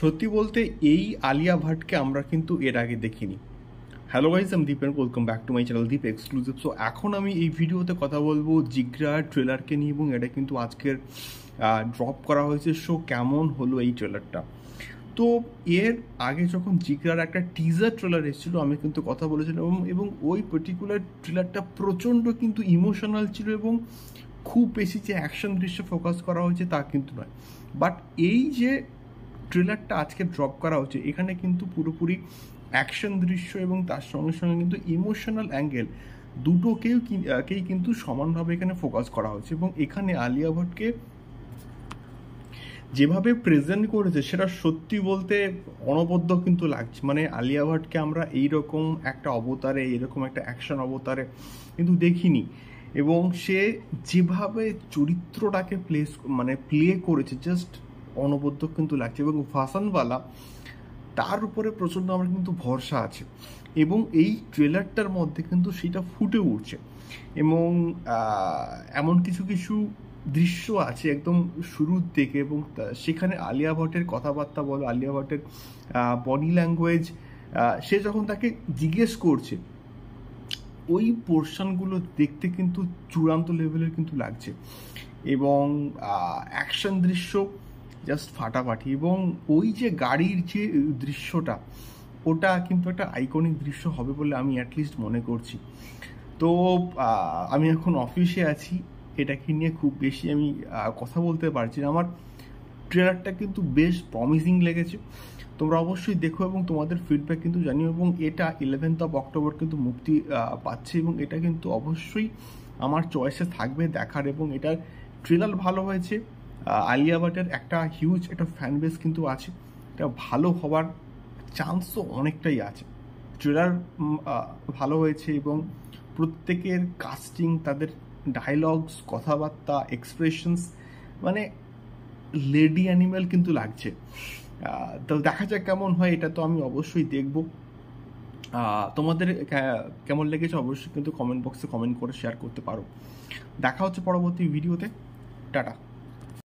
সত্যি বলতে এই আলিয়া ভাটকে আমরা কিন্তু এর আগে দেখিনি হ্যালো গাইজ আমি Deep and welcome back to my channel Deep exclusive so এখন আমি এই ভিডিওতে কথা বলবো জিগ্রা ট্রেলারকে নিয়ে এবং এটা কিন্তু আজকের ড্রপ করা হয়েছে সো কেমন হলো এই ট্রেলারটা তো এর আগে যখন জিগ্রার একটা টিজার ট্রেলার এসেছিল আমি কিন্তু কথা বলেছিলাম এবং ওই পার্টিকুলার ট্রেলারটা প্রচণ্ড কিন্তু ইমোশনাল ছিল এবং খুব বেশি যে অ্যাকশন দৃশ্য ফোকাস করা হয়েছে তা কিন্তু নয় বাট এই যে ট্রেলারটা আজকে ড্রপ করা হচ্ছে এখানে কিন্তু পুরোপুরি অ্যাকশন দৃশ্য এবং তার সঙ্গে সঙ্গে কিন্তু ইমোশনাল অ্যাঙ্গেল দুটোকেও কেই কিন্তু সমানভাবে এখানে ফোকাস করা হচ্ছে এবং এখানে আলিয়া ভট্টকে যেভাবে প্রেজেন্ট করেছে সেটা সত্যি বলতে অনবদ্য কিন্তু লাগছে মানে আলিয়া ভট্টকে আমরা এইরকম একটা অবতারে এইরকম একটা অ্যাকশন অবতারে কিন্তু দেখিনি এবং সে যেভাবে চরিত্রটাকে প্লেস মানে প্লে করেছে জাস্ট অনবদ্য কিন্তু লাগছে এবং ভাসানওয়ালা তার উপরে প্রচণ্ড আমার কিন্তু ভরসা আছে এবং এই ট্রেলারটার মধ্যে কিন্তু সেটা ফুটে উঠছে এবং এমন কিছু কিছু দৃশ্য আছে একদম শুরুর দিকে এবং সেখানে আলিয়া ভট্টের কথাবার্তা বলো আলিয়া ভট্টের বডি ল্যাঙ্গুয়েজ সে যখন তাকে জিজ্ঞেস করছে ওই পোর্শনগুলো দেখতে কিন্তু চূড়ান্ত লেভেলের কিন্তু লাগছে এবং অ্যাকশন দৃশ্য জাস্ট ফাটাফাটি এবং ওই যে গাড়ির যে দৃশ্যটা ওটা কিন্তু একটা আইকনিক দৃশ্য হবে বলে আমি অ্যাটলিস্ট মনে করছি তো আমি এখন অফিসে আছি এটাকে নিয়ে খুব বেশি আমি কথা বলতে পারছি না আমার ট্রেলারটা কিন্তু বেশ প্রমিসিং লেগেছে তোমরা অবশ্যই দেখো এবং তোমাদের ফিডব্যাক কিন্তু জানিও এবং এটা ইলেভেন্থ অফ অক্টোবর কিন্তু মুক্তি পাচ্ছে এবং এটা কিন্তু অবশ্যই আমার চয়েসে থাকবে দেখার এবং এটার ট্রেলার ভালো হয়েছে আলিয়া ভাটের একটা হিউজ একটা ফ্যান বেস কিন্তু আছে এটা ভালো হওয়ার চান্সও অনেকটাই আছে ট্রেলার ভালো হয়েছে এবং প্রত্যেকের কাস্টিং তাদের ডায়লগস কথাবার্তা এক্সপ্রেশনস মানে লেডি অ্যানিমেল কিন্তু লাগছে তো দেখা যাক কেমন হয় এটা তো আমি অবশ্যই দেখব তোমাদের কেমন লেগেছে অবশ্যই কিন্তু কমেন্ট বক্সে কমেন্ট করে শেয়ার করতে পারো দেখা হচ্ছে পরবর্তী ভিডিওতে টাটা